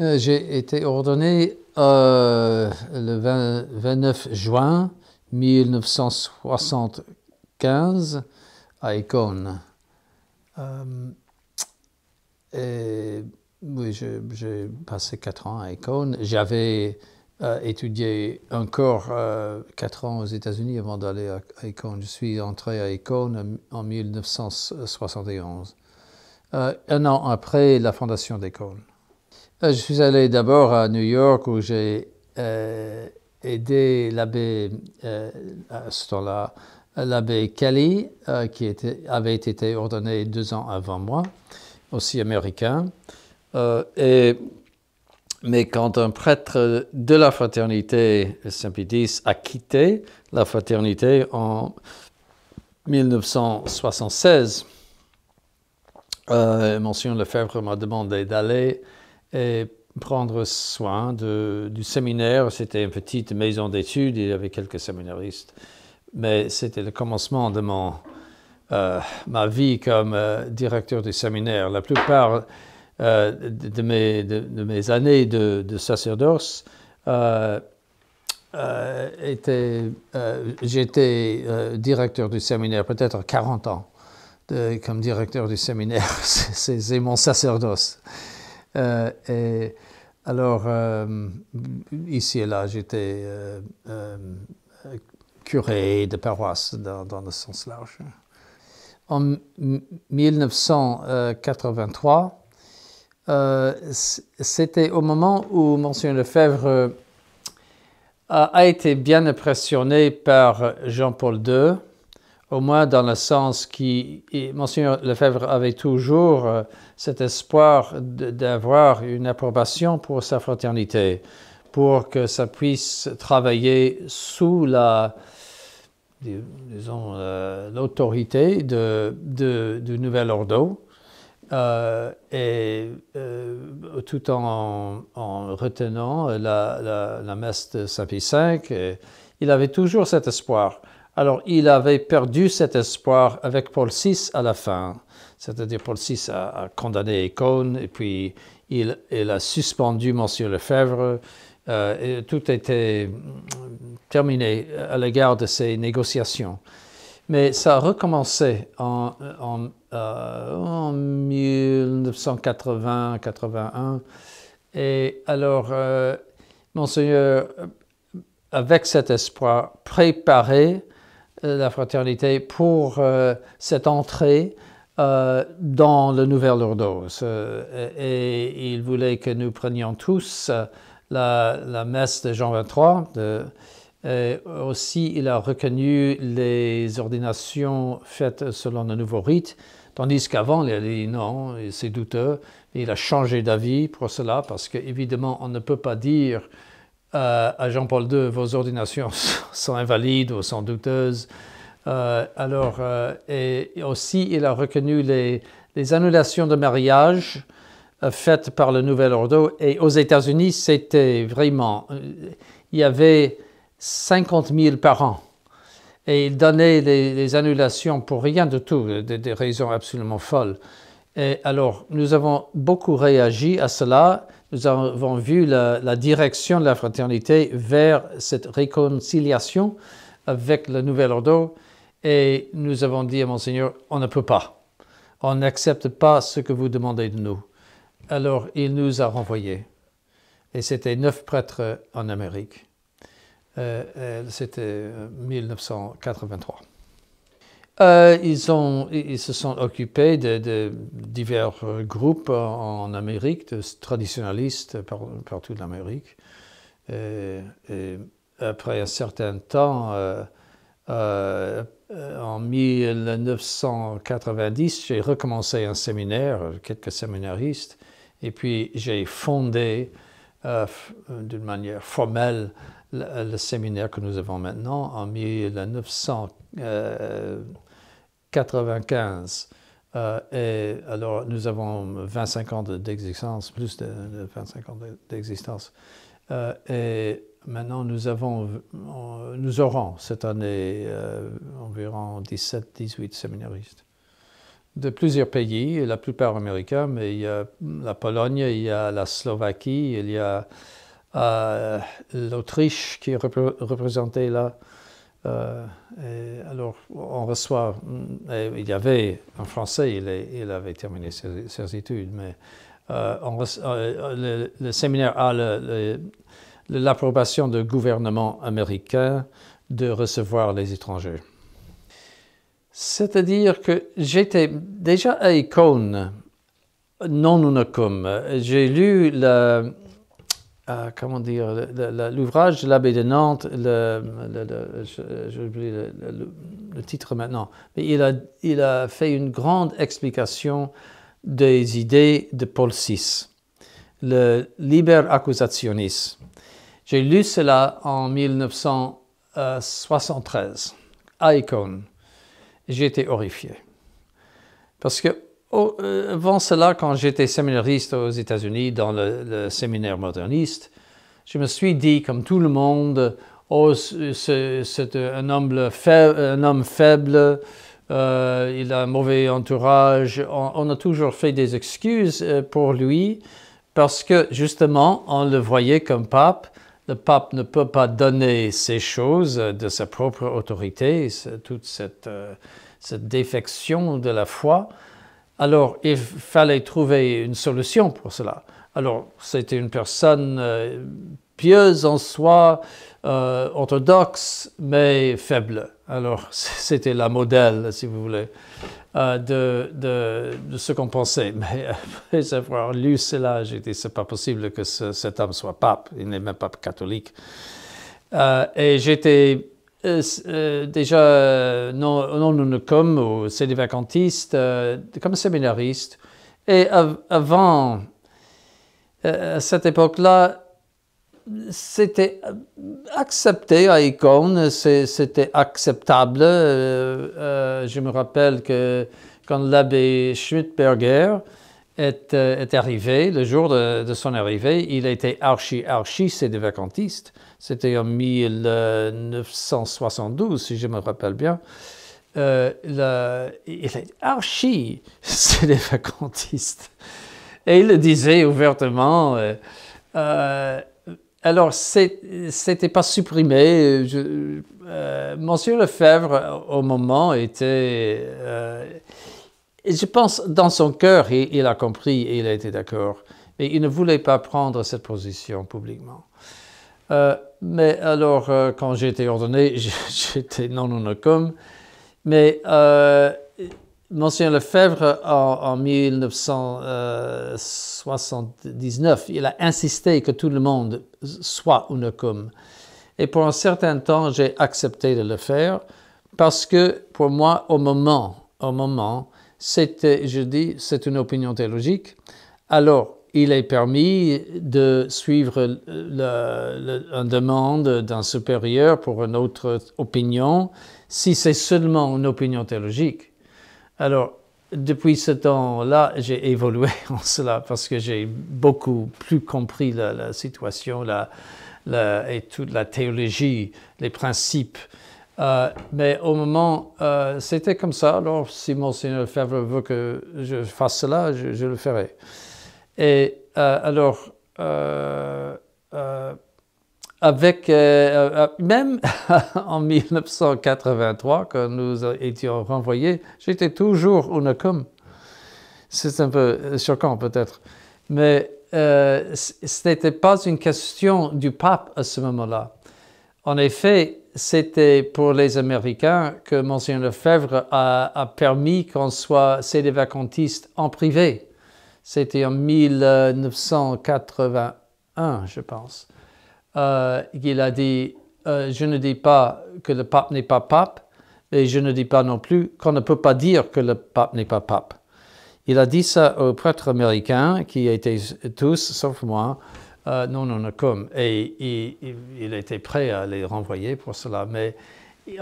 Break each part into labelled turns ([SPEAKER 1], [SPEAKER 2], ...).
[SPEAKER 1] Euh, j'ai été ordonné euh, le 29 juin 1975 à Icône. Euh, oui, j'ai passé quatre ans à Icône. J'avais étudié encore 4 quatre ans aux États-Unis avant d'aller à, à Je suis entré à Icône en, 1971, un an après la fondation d'ECON. Euh, je suis allé d'abord à New York où j'ai euh, aidé l'abbé, euh, l'abbé Kelly, qui avait été ordonné deux ans avant moi, aussi américain. mais quand un prêtre de la fraternité Saint-Pédis a quitté la fraternité en 1976, Monsieur Lefebvre m'a demandé d'aller et prendre soin du séminaire. C'était une petite maison d'études, il y avait quelques séminaristes, mais c'était le commencement de mon, euh, ma vie comme euh, directeur du séminaire. La plupart euh, de, mes, de, mes, années de, sacerdoce, j'étais directeur du séminaire, peut-être 40 ans comme directeur du séminaire. C'est mon sacerdoce. Euh, et alors, euh, ici et là, j'étais euh, curé de paroisse dans, dans le sens large. En 1983, c'était au moment où Monsieur Lefebvre a, a été bien impressionné par Jean-Paul II au moins dans le sens qui, Monseigneur Lefebvre avait toujours euh, cet espoir d'avoir une approbation pour sa fraternité, pour que ça puisse travailler sous la, disons, euh, l'autorité de, du nouvel ordo. Euh, et tout en, en, retenant la, la, messe de Saint-Pie V, il avait toujours cet espoir. Alors, il avait perdu cet espoir avec Paul VI à la fin. C'est-à-dire, Paul VI a, condamné Icône et puis il, a suspendu Monsieur Lefebvre. Euh, et tout était euh, terminé à l'égard de ces négociations. Mais ça a recommencé en, en, 1980-81. Euh, et alors, Monseigneur, avec cet espoir, préparé euh, la fraternité pour euh, cette entrée euh, dans le nouvel ordos. et il voulait que nous prenions tous la, messe de Jean 23. aussi, il a reconnu les ordinations faites selon le nouveau rite, tandis qu'avant, il a dit non, c'est douteux. Il a changé d'avis pour cela, parce qu'évidemment, on ne peut pas dire euh, à Jean-Paul II, vos ordinations sont invalides ou sont douteuses. Euh, alors, euh, et, aussi, il a reconnu les, annulations de mariage faites par le Nouvel ordre. Et aux États-Unis, c'était vraiment. Il y avait 50 000 par an. Et il donnait les, annulations pour rien du tout, des raisons absolument folles. Et alors, nous avons beaucoup réagi à cela nous avons vu la, direction de la fraternité vers cette réconciliation avec le nouvel ordre et nous avons dit à Monseigneur, on ne peut pas, on n'accepte pas ce que vous demandez de nous. Alors il nous a renvoyés et c'était neuf prêtres en Amérique. Euh, euh c'était 1983. Euh, euh, ils, ont, ils, se sont occupés de, divers groupes en Amérique, de traditionnalistes partout en Amérique. après un certain temps, euh, euh, en 1990, j'ai recommencé un séminaire, quelques séminaristes, et puis j'ai fondé d'une manière formelle le, séminaire que nous avons maintenant en 1990. 95. Euh, et alors, nous avons 25 ans d'existence, plus de, 25 ans d'existence. Euh, et maintenant, nous, avons, euh, nous aurons cette année environ 17-18 séminaristes de plusieurs pays, la plupart américains, mais il y a la Pologne, il y a la Slovaquie, il y a l'Autriche qui est représentée là. Euh, alors, on reçoit, mm, il y avait, un français, il, il avait terminé ses, ses études, mais euh, euh, le, séminaire a l'approbation du gouvernement américain de recevoir les étrangers. C'est-à-dire que j'étais déjà à Icône, non unicum. J'ai lu la, euh, comment dire, l'ouvrage de l'abbé de Nantes, le, le, j'ai oublié le, titre maintenant, mais il a, il a fait une grande explication des idées de Paul VI, le liber accusationis. J'ai lu cela en 1973, à j'ai été horrifié. Parce que Oh, euh, avant cela, quand j'étais séminariste aux États-Unis dans le, séminaire moderniste, je me suis dit, comme tout le monde, oh, c'est un homme faible, un homme faible euh, il a un mauvais entourage. On, a toujours fait des excuses euh, pour lui parce que justement, on le voyait comme pape. Le pape ne peut pas donner ces choses de sa propre autorité, toute cette défection de la foi. Alors, il fallait trouver une solution pour cela. Alors, c'était une personne euh, pieuse en soi, euh, orthodoxe, mais faible. Alors, c'était la modèle, si vous voulez, euh, de, ce qu'on pensait. Mais après avoir lu cela, j'ai dit, c'est pas possible que cet homme soit pape. Il n'est même pas catholique. et j'étais euh, euh, déjà euh, non, non, non comme ou c'est des vacantistes, comme séminaristes. Et avant, à cette époque-là, c'était accepté à Icône, c'était acceptable. je me rappelle que quand l'abbé Schmidberger est, est, arrivé, le jour de, son arrivée, il était archi, archi, c'est des vacantistes c'était en 1972 si je me rappelle bien, euh, il archi, c'est les vacantistes. Et il le disait ouvertement. Euh, euh, alors, ce alors, c'était pas supprimé. Euh, Monsieur Lefebvre, au moment, était. je pense, dans son cœur, il, il a compris et il a été d'accord. Mais il ne voulait pas prendre cette position publiquement. Euh, mais alors, euh, quand j'ai été ordonné, j'étais non unocom. Mais euh, Monsieur Lefebvre, en, 1979, il a insisté que tout le monde soit unocom. Et pour un certain temps, j'ai accepté de le faire parce que pour moi, au moment, au moment, c'était, je dis, c'est une opinion théologique. Alors, il est permis de suivre la, une demande d'un supérieur pour une autre opinion si c'est seulement une opinion théologique. Alors, depuis ce temps-là, j'ai évolué en cela parce que j'ai beaucoup plus compris la, la situation et toute la théologie, les principes. Euh, mais au moment, euh, c'était comme ça. Alors, si Monseigneur Favre veut que je fasse cela, je le ferai. Et euh, alors, euh, euh, avec même en 1983 quand nous étions renvoyés, j'étais toujours une com. C'est un peu choquant peut-être, mais ce n'était pas une question du pape à ce moment-là. En effet, c'était pour les Américains que M. Lefebvre a, a permis qu'on soit cédé-vacantiste en privé. C'était en 1981, je pense. Euh, il a dit euh, Je ne dis pas que le pape n'est pas pape, et je ne dis pas non plus qu'on ne peut pas dire que le pape n'est pas pape. Il a dit ça aux prêtres américains qui étaient tous, sauf moi, euh, non, non, non, comme. Et, et, il était prêt à les renvoyer pour cela. Mais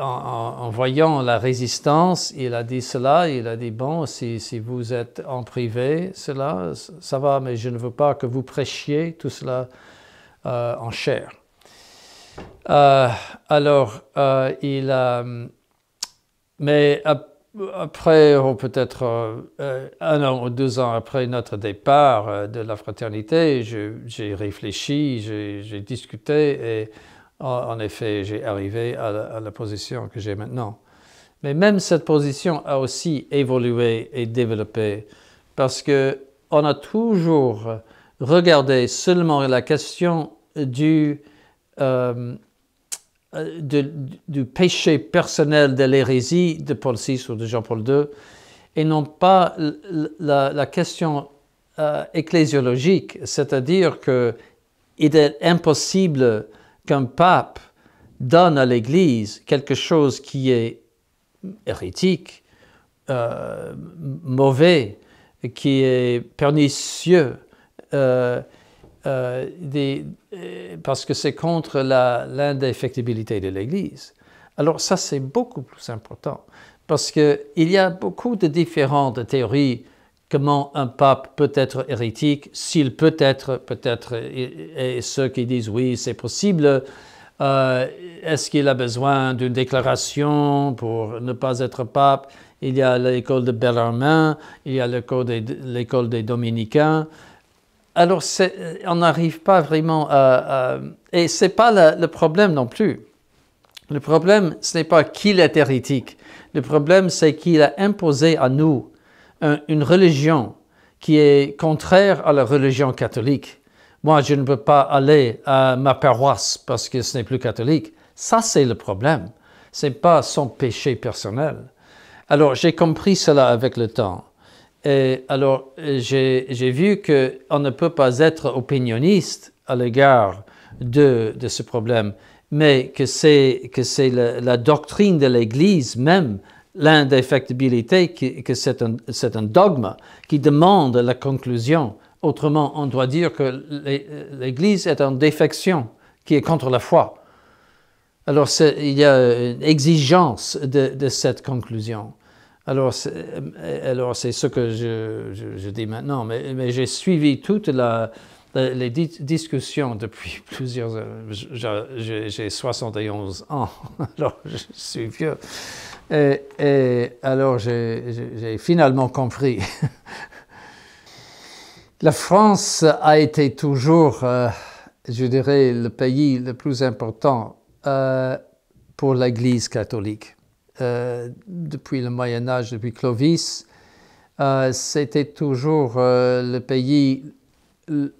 [SPEAKER 1] en, voyant la résistance, il a dit cela, il a dit, bon, si, vous êtes en privé, cela, ça va, mais je ne veux pas que vous prêchiez tout cela euh, en chair. Euh, alors, euh, il a... Mais après, ou peut-être un an ou deux ans après notre départ de la fraternité, j'ai réfléchi, j'ai discuté et ah, en effet, j'ai arrivé à la, position que j'ai maintenant. Mais même cette position a aussi évolué et développé parce que on a toujours regardé seulement la question du, euh, du péché personnel de l'hérésie de Paul VI ou de Jean-Paul II et non pas la, question euh, ecclésiologique, c'est-à-dire qu'il est impossible qu'un pape donne à l'Église quelque chose qui est hérétique, euh, mauvais, qui est pernicieux, euh, euh, parce que c'est contre l'indéfectibilité de l'Église. Alors ça, c'est beaucoup plus important, parce qu'il y a beaucoup de différentes théories comment un pape peut être hérétique, s'il peut être, peut-être, et, ceux qui disent oui, c'est possible, euh, est-ce qu'il a besoin d'une déclaration pour ne pas être pape Il y a l'école de Bellarmine, il y a l'école des, Dominicains. Alors, on n'arrive pas vraiment à... et ce n'est pas le problème non plus. Le problème, ce n'est pas qu'il est hérétique. Le problème, c'est qu'il a imposé à nous une religion qui est contraire à la religion catholique, moi je ne peux pas aller à ma paroisse parce que ce n'est plus catholique, ça c'est le problème. Ce n'est pas son péché personnel. Alors j'ai compris cela avec le temps. Et alors j'ai vu qu'on ne peut pas être opinionniste à l'égard de, ce problème mais que c'est la, la, doctrine de l'Église même l'indéfectibilité, que, c'est un, dogme qui demande la conclusion. Autrement, on doit dire que l'Église est en défection, qui est contre la foi. Alors il y a une exigence de, cette conclusion. Alors, c'est ce que je, dis maintenant, mais, j'ai suivi toutes les discussions depuis plusieurs années. J'ai 71 ans, alors je suis vieux. Et, alors j'ai finalement compris. la France a été toujours, euh, je dirais, le pays le plus important euh, pour l'Église catholique. Euh, depuis le Moyen Âge, depuis Clovis, c'était toujours le pays le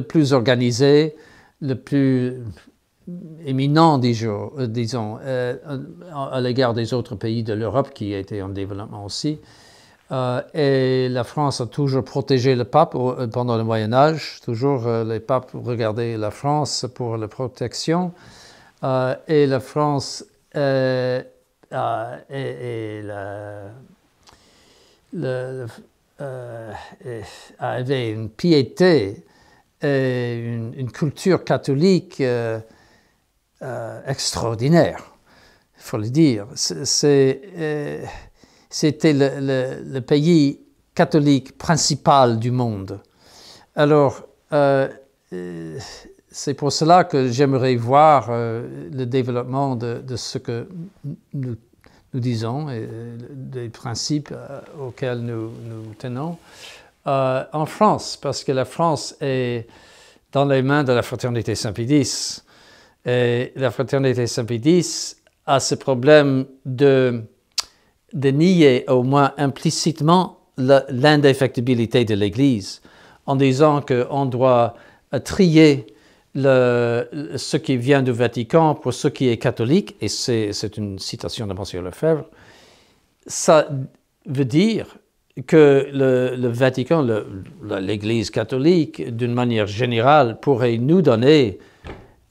[SPEAKER 1] plus organisé, le plus éminent, disons, euh, euh, à l'égard des autres pays de l'Europe qui étaient en développement aussi. Euh, et la France a toujours protégé le pape pendant le Moyen Âge. Toujours les papes regardaient la France pour la protection. et la France avait une piété et une culture catholique. Euh, extraordinaire, il faut le dire. Euh, c'était le, pays catholique principal du monde. Alors, euh, c'est pour cela que j'aimerais voir le développement de, ce que nous, disons, et, des principes auxquels nous, nous tenons, en France, parce que la France est dans les mains de la fraternité Saint-Pédis et la fraternité Saint-Pédis a ce problème de, de nier au moins implicitement l'indéfectibilité de l'Église en disant qu'on doit trier ce qui vient du Vatican pour ce qui est catholique, et c'est une citation de Monsieur Lefebvre, ça veut dire que le, le Vatican, l'Église catholique, d'une manière générale, pourrait nous donner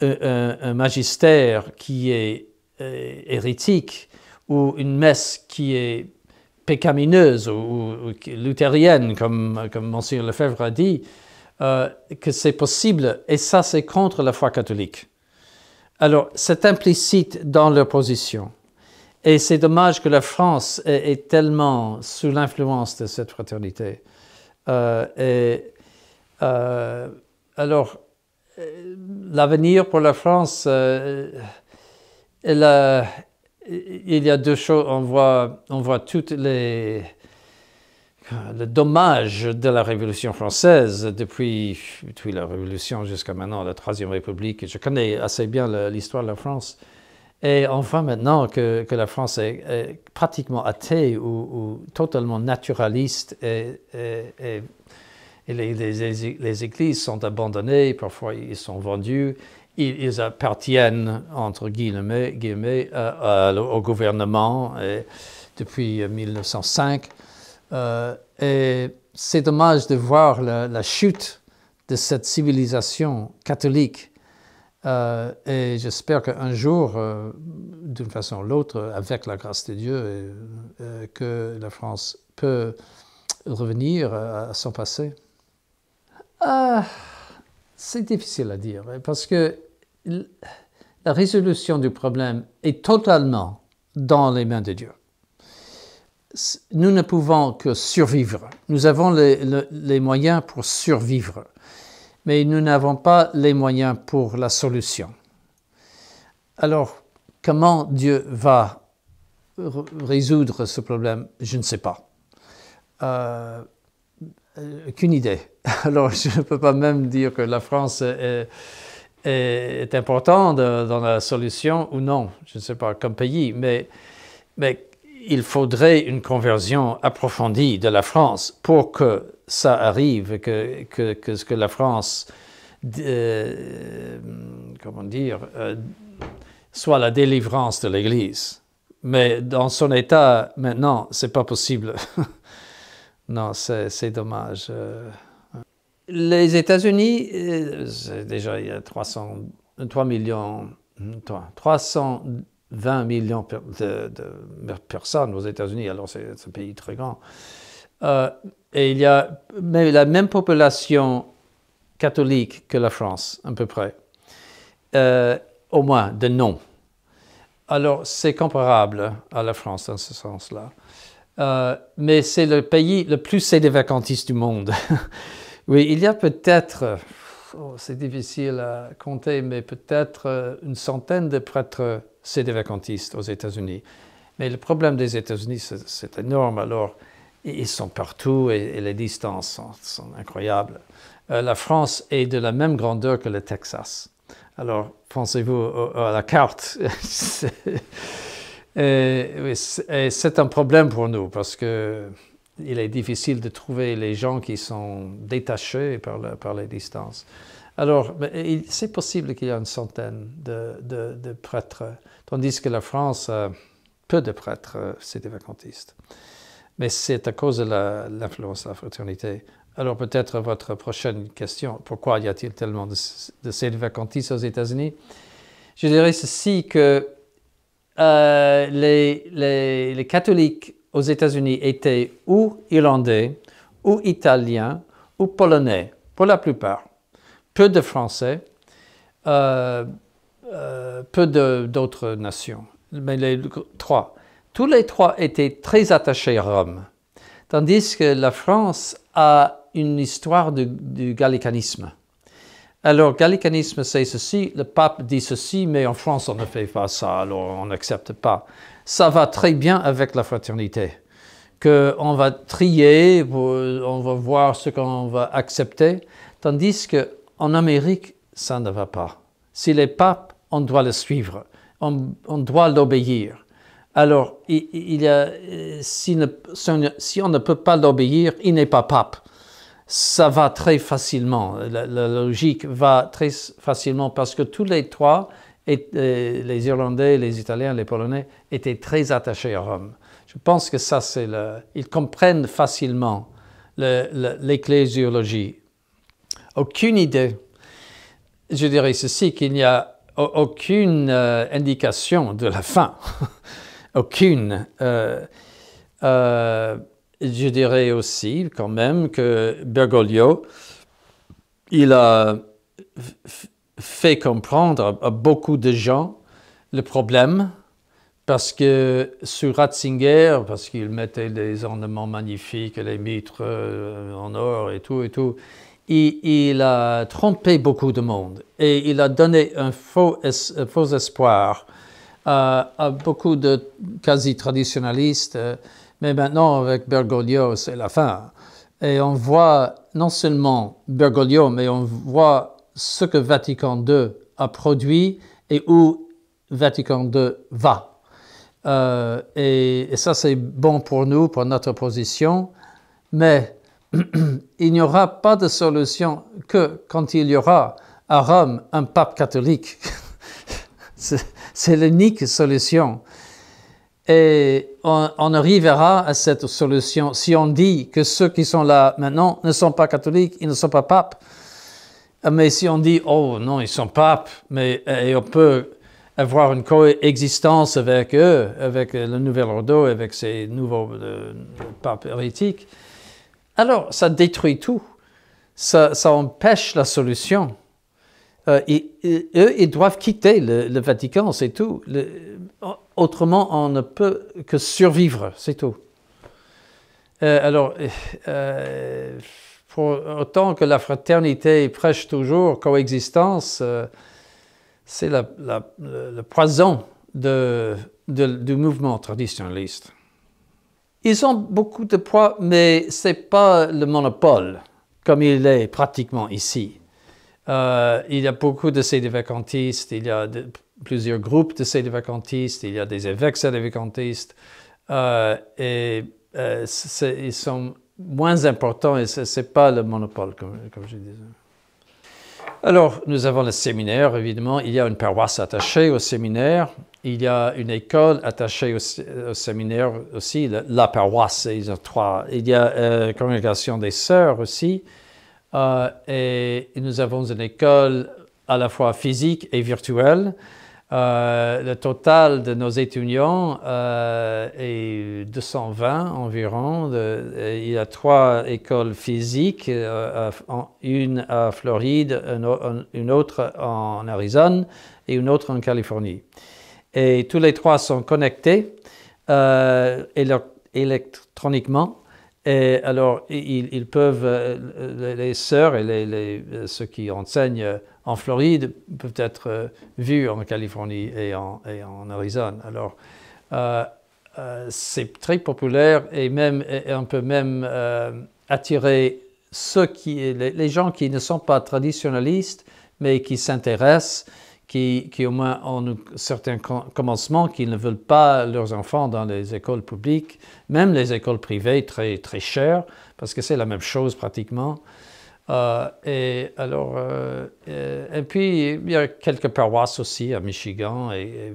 [SPEAKER 1] euh, un, magistère qui est euh, hérétique ou une messe qui est pécamineuse ou, luthérienne, comme, comme Monsieur Lefebvre a dit, euh, que c'est possible, et ça c'est contre la foi catholique. Alors c'est implicite dans leur position. Et c'est dommage que la France est, tellement sous l'influence de cette fraternité. et, alors, euh, l'avenir pour la France, euh, il y a deux choses. On voit, on voit toutes les le dommage de la Révolution française depuis, depuis la Révolution jusqu'à maintenant, la Troisième République. Je connais assez bien l'histoire de la France. Et enfin, maintenant que, la France est, pratiquement athée ou, totalement naturaliste et les, églises sont abandonnées, parfois ils sont vendus, ils, appartiennent, entre guillemets, au gouvernement et depuis 1905. Euh, et c'est dommage de voir la, chute de cette civilisation catholique. Euh, et j'espère qu'un jour, euh, d'une façon ou l'autre, avec la grâce de Dieu, que la France peut revenir à son passé. Ah, c'est difficile à dire parce que la résolution du problème est totalement dans les mains de Dieu. Nous ne pouvons que survivre. Nous avons les, moyens pour survivre, mais nous n'avons pas les moyens pour la solution. Alors, comment Dieu va résoudre ce problème Je ne sais pas. Euh, euh, aucune idée. Alors, je ne peux pas même dire que la France est, importante dans la solution ou non, je ne sais pas, comme pays, mais, il faudrait une conversion approfondie de la France pour que ça arrive, que, que, que, que la France, euh, comment dire, euh, soit la délivrance de l'Église. Mais dans son état maintenant, ce n'est pas possible. non, c'est dommage. Euh les États-Unis, euh, déjà il y a 3 millions, 320 millions de, personnes aux États-Unis, alors c'est un pays très grand. Euh, et il y a la même population catholique que la France, à peu près, euh, au moins de nom. Alors c'est comparable à la France dans ce sens-là. mais c'est le pays le plus sédévacantiste du monde. Oui, il y a peut-être, oh, c'est difficile à compter, mais peut-être euh, une centaine de prêtres cédévacantistes aux États-Unis. Mais le problème des États-Unis, c'est énorme. Alors, ils sont partout et, les distances sont, incroyables. Euh, la France est de la même grandeur que le Texas. Alors, pensez-vous à la carte. Euh, c'est un problème pour nous parce que il est difficile de trouver les gens qui sont détachés par, les distances. Alors, c'est possible qu'il y ait une centaine de, prêtres, tandis que la France a peu de prêtres, euh, c'est des vacantistes. Mais c'est à cause de l'influence de la fraternité. Alors peut-être votre prochaine question, pourquoi y a-t-il tellement de, de ces vacantistes aux États-Unis Je dirais ceci que euh, les, les, les catholiques aux États-Unis étaient ou irlandais, ou italiens, ou polonais, pour la plupart. Peu de Français, euh, euh, peu d'autres nations, mais les trois. Tous les trois étaient très attachés à Rome, tandis que la France a une histoire du, du gallicanisme. Alors, gallicanisme, c'est ceci, le pape dit ceci, mais en France, on ne fait pas ça, alors on n'accepte pas ça va très bien avec la fraternité. Qu'on va trier, on va voir ce qu'on va accepter, tandis qu'en Amérique, ça ne va pas. Si les papes, on doit le suivre, on, doit l'obéir. Alors, il, a, si, si, on ne peut pas l'obéir, il n'est pas pape. Ça va très facilement, la logique va très facilement parce que tous les trois, et, euh, les Irlandais, les Italiens, les Polonais étaient très attachés à Rome. Je pense que ça, c'est le... Ils comprennent facilement l'ecclésiologie. aucune idée. Je dirais ceci, qu'il n'y a aucune euh, indication de la fin. aucune. Euh, je dirais aussi quand même que Bergoglio, il a fait comprendre à, beaucoup de gens le problème parce que sur Ratzinger, parce qu'il mettait des ornements magnifiques, les mitres euh, en or et tout et tout, il, a trompé beaucoup de monde et il a donné un faux, faux espoir à, à beaucoup de quasi-traditionalistes. Mais maintenant, avec Bergoglio, c'est la fin. Et on voit non seulement Bergoglio, mais on voit ce que Vatican II a produit et où Vatican II va. Euh, et, ça, c'est bon pour nous, pour notre position, mais il n'y aura pas de solution que quand il y aura à Rome un pape catholique. c'est l'unique solution. Et on, on, arrivera à cette solution si on dit que ceux qui sont là maintenant ne sont pas catholiques, ils ne sont pas papes. Ah, mais si on dit, oh non, ils sont papes, mais et eh, on peut avoir une coexistence avec eux, avec le nouvel ordo, avec ces nouveaux euh, papes hérétiques, alors ça détruit tout. Ça, empêche la solution. Euh, et, eux, ils doivent quitter le, Vatican, c'est tout. autrement, on ne peut que survivre, c'est tout. Euh, alors, autant que la fraternité prêche toujours coexistence, euh, c'est le, poison de, du mouvement traditionaliste. Ils ont beaucoup de poids, mais ce n'est pas le monopole comme il est pratiquement ici. Euh, il y a beaucoup de sédévacantistes, il y a plusieurs groupes de sédévacantistes, il y a des évêques sédévacantistes, euh, et euh, ils sont moins important et ce n'est pas le monopole, comme, je disais. Alors, nous avons le séminaire, évidemment. Il y a une paroisse attachée au séminaire. Il y a une école attachée au, séminaire aussi, la, paroisse, ils ont trois. Il y a la euh, congrégation des sœurs aussi. Euh, et nous avons une école à la fois physique et virtuelle. Euh, le total de nos étudiants euh, est 220 environ. Euh, il y a trois écoles physiques, euh, en, une à Floride, une autre en Arizona et une autre en Californie. Et tous les trois sont connectés électroniquement et alors, ils, peuvent, euh, les, sœurs et les, euh, ceux qui enseignent euh, en Floride peuvent être vus en Californie et en, Arizona. Alors, c'est très populaire et même, on peut même attirer ceux qui, les, les, gens qui ne sont pas traditionnalistes, mais qui s'intéressent qui, au moins ont un certain commencement, qui ne veulent pas leurs enfants dans les écoles publiques, même les écoles privées très, très chères, parce que c'est la même chose pratiquement. Euh, et, alors, euh, euh, et, puis, il y a quelques paroisses aussi à Michigan et,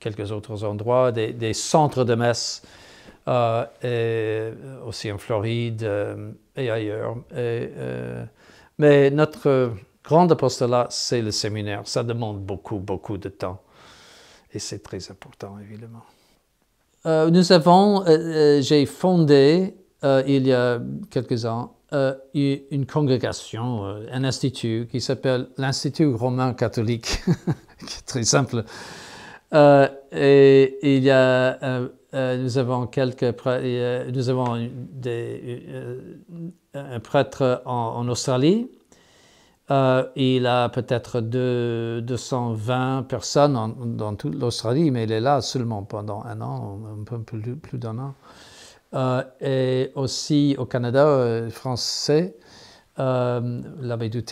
[SPEAKER 1] quelques autres endroits, des, centres de messe, aussi en Floride et ailleurs. mais notre Grand apostolat, c'est le séminaire. Ça demande beaucoup, beaucoup de temps. Et c'est très important, évidemment. Euh, nous avons, euh, euh, j'ai fondé, il y a quelques ans, une congrégation, un institut qui s'appelle l'Institut romain catholique, qui est très simple. et il y a nous avons quelques nous avons un prêtre en Australie euh, il a peut-être 220 personnes dans toute l'Australie, mais il est là seulement pendant un an, un peu plus, d'un an. Euh, et aussi au Canada, euh, français, euh, l'abbé du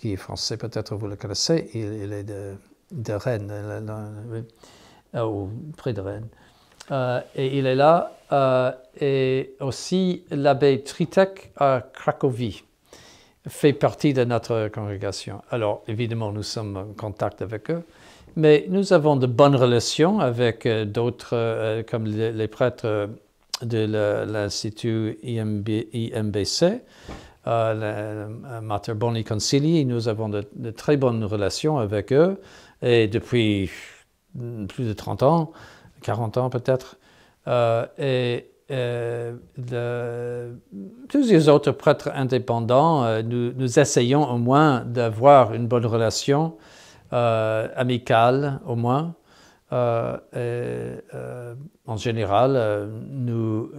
[SPEAKER 1] qui est français, peut-être vous le connaissez, il, est de, de Rennes, près de Rennes. et il est là. et aussi l'abbé Tritek à Cracovie fait partie de notre congrégation. Alors, évidemment, nous sommes en contact avec eux, mais nous avons de bonnes relations avec euh, d'autres, euh, comme les, prêtres de l'Institut IMBC, euh, Mater Boni Concili. Nous avons de, très bonnes relations avec eux, et depuis mm, plus de 30 ans, 40 ans peut-être. Euh, et euh, tous les les autres prêtres indépendants, euh, nous, essayons au moins d'avoir une bonne relation euh, amicale, au moins. en général, nous,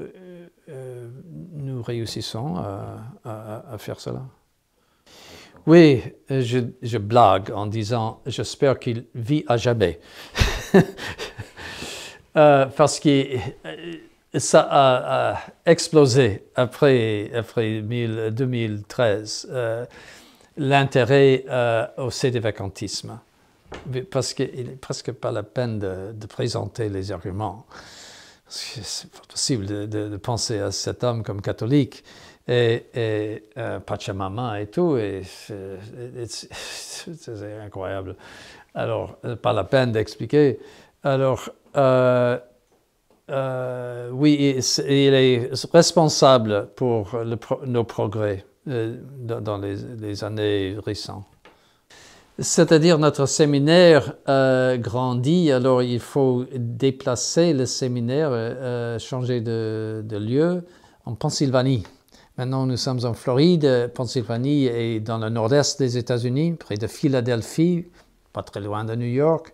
[SPEAKER 1] nous réussissons à, faire cela. Oui, je, je blague en disant j'espère qu'il vit à jamais. parce que ça a, explosé après, après 2013, euh, l'intérêt euh, au vacantisme Parce qu'il n'est presque pas la peine de, présenter les arguments. C'est pas possible de, penser à cet homme comme catholique et, euh, Pachamama et tout, et euh, c'est incroyable. Alors, pas la peine d'expliquer. Alors, euh, oui, il est responsable pour nos progrès euh, dans les, années récentes. C'est-à-dire notre séminaire euh, grandit, alors il faut déplacer le séminaire, changer de, lieu en Pennsylvanie. Maintenant, nous sommes en Floride, Pennsylvanie est dans le nord-est des États-Unis, près de Philadelphie, pas très loin de New York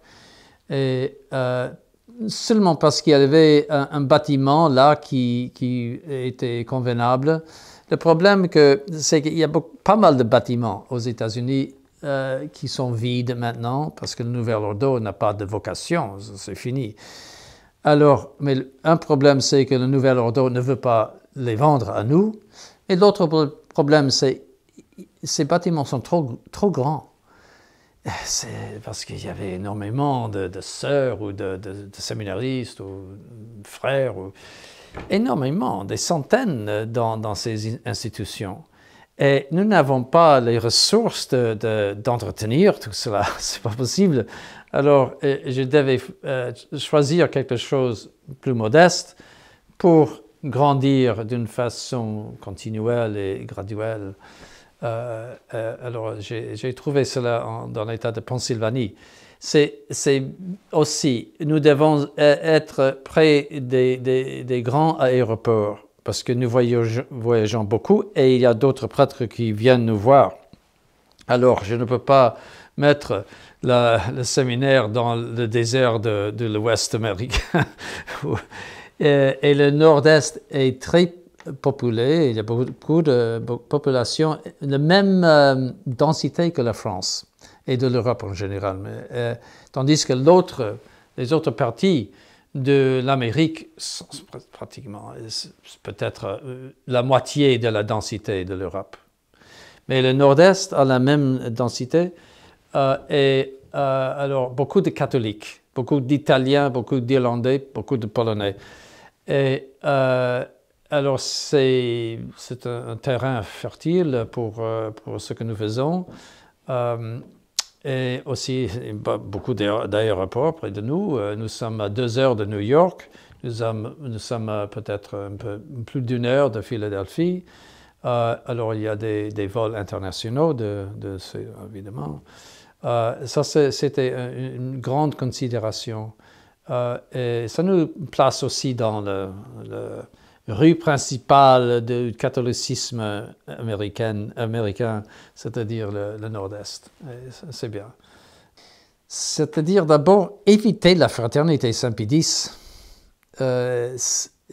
[SPEAKER 1] seulement parce qu'il y avait un, bâtiment là qui, qui, était convenable. Le problème, c'est qu'il y a pas mal de bâtiments aux États-Unis euh, qui sont vides maintenant parce que le nouvel ordre n'a pas de vocation, c'est fini. Alors, mais un problème, c'est que le nouvel ordre ne veut pas les vendre à nous. Et l'autre problème, c'est ces bâtiments sont trop, trop grands c'est parce qu'il y avait énormément de, sœurs ou de, de, séminaristes ou frères, énormément, des centaines dans, ces institutions. Et nous n'avons pas les ressources d'entretenir tout cela, c'est pas possible. Alors, euh, je devais euh, choisir quelque chose de plus modeste pour grandir d'une façon continuelle et graduelle. Euh, euh, alors, j'ai trouvé cela dans l'État de Pennsylvanie. C'est aussi, nous devons e, être près des, grands aéroports parce que nous voyageons, beaucoup et il y a d'autres prêtres qui viennent nous voir. Alors, je ne peux pas mettre le séminaire dans le désert de, de l'Ouest américain. et, et, le Nord-Est est très populée, il y a beaucoup de populations, la même euh, densité que la France et de l'Europe en général. Mais, euh, tandis que l'autre, les autres parties de l'Amérique sont pratiquement peut-être euh, la moitié de la densité de l'Europe. Mais le Nord-Est a la même densité et alors beaucoup de catholiques, beaucoup d'Italiens, beaucoup d'Irlandais, beaucoup de Polonais. Et alors, c'est un, un, terrain fertile pour, euh, pour, ce que nous faisons. Euh, et aussi, bah, beaucoup d'aéroports près de nous. Euh, nous sommes à deux heures de New York. Nous sommes, nous sommes peut-être un peu plus d'une heure de Philadelphie. alors, il y a des, des vols internationaux, de, de évidemment. ça, c'était une grande considération. et ça nous place aussi dans le rue principale du catholicisme américain, c'est-à-dire le, Nord-Est. C'est bien. C'est-à-dire d'abord éviter la fraternité Saint-Pédis. Euh,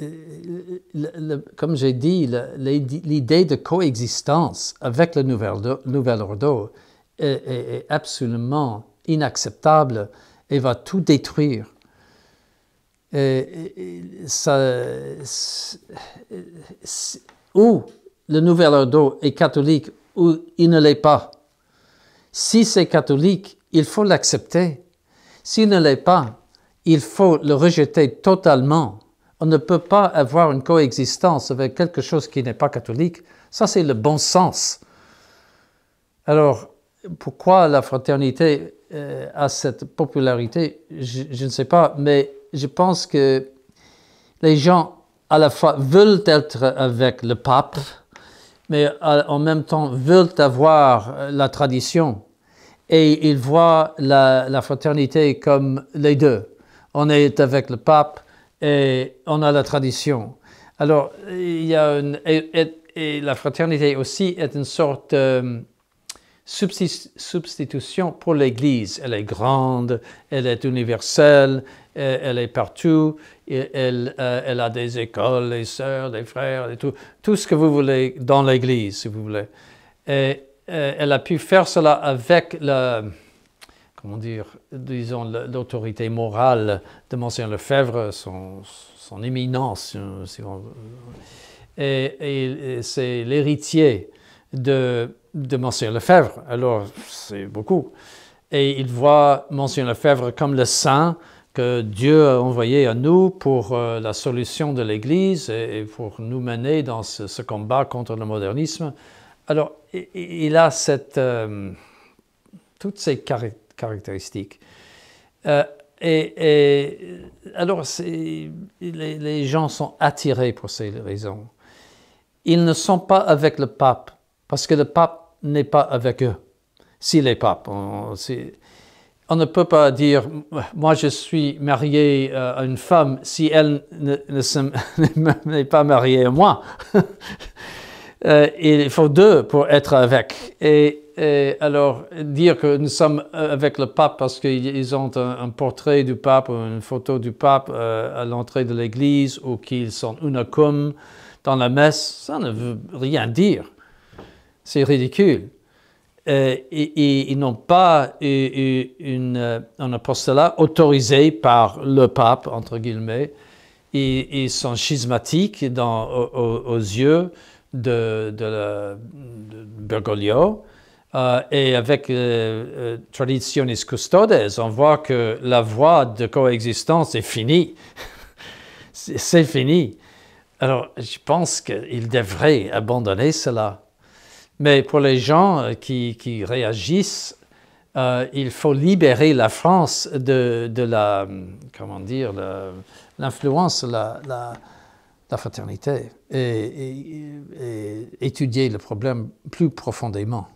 [SPEAKER 1] euh, comme j'ai dit, l'idée de coexistence avec le nouvel, nouvel Ordo est absolument inacceptable et va tout détruire ou le nouvel ordre est catholique ou il ne l'est pas. Si c'est catholique, il faut l'accepter. S'il ne l'est pas, il faut le rejeter totalement. On ne peut pas avoir une coexistence avec quelque chose qui n'est pas catholique. Ça, c'est le bon sens. Alors, pourquoi la fraternité euh, a cette popularité, je, je ne sais pas, mais je pense que les gens à la fois veulent être avec le pape, mais euh, en même temps veulent avoir euh, la tradition. Et ils voient la, fraternité comme les deux. On est avec le pape et on a la tradition. Alors, il y a la fraternité aussi est une sorte de euh, substitution pour l'Église. Elle est grande, elle est universelle, euh, elle est partout, elle, euh, elle, a des écoles, des sœurs, des frères, et tout, ce que vous voulez dans l'Église, si vous voulez. Et euh, elle a pu faire cela avec la, comment dire, disons, l'autorité morale de Mgr Lefebvre, son, son éminence, et, c'est l'héritier de, de Mgr Lefebvre, alors c'est beaucoup. Et il voit Mgr Lefebvre comme le saint, que Dieu a envoyé à nous pour euh, la solution de l'Église et, pour nous mener dans ce, combat contre le modernisme. Alors, il a cette, euh, toutes ces caractéristiques. Euh, et, alors, les, les, gens sont attirés pour ces raisons. Ils ne sont pas avec le pape, parce que le pape n'est pas avec eux. s'il les papes, on ne peut pas dire, moi je suis marié euh, à une femme si elle n'est pas mariée à moi. Euh, il faut deux pour être avec. Et, alors, dire que nous sommes euh, avec le pape parce qu'ils ont un, portrait du pape ou une photo du pape à l'entrée de l'église ou qu'ils sont unicum dans la messe, ça ne veut rien dire. C'est ridicule. Euh, et, n'ont pas euh, euh, une, un apostolat autorisé par le pape, entre guillemets. ils sont schismatiques aux, yeux de, Bergoglio. et avec Traditionis Custodes, on voit que la voie de coexistence est finie. c'est fini. Alors, je pense qu'il devrait abandonner cela. Mais pour les gens euh, qui, réagissent, euh, il faut libérer la France de, la, comment dire, l'influence, la, la, fraternité et étudier le problème plus profondément.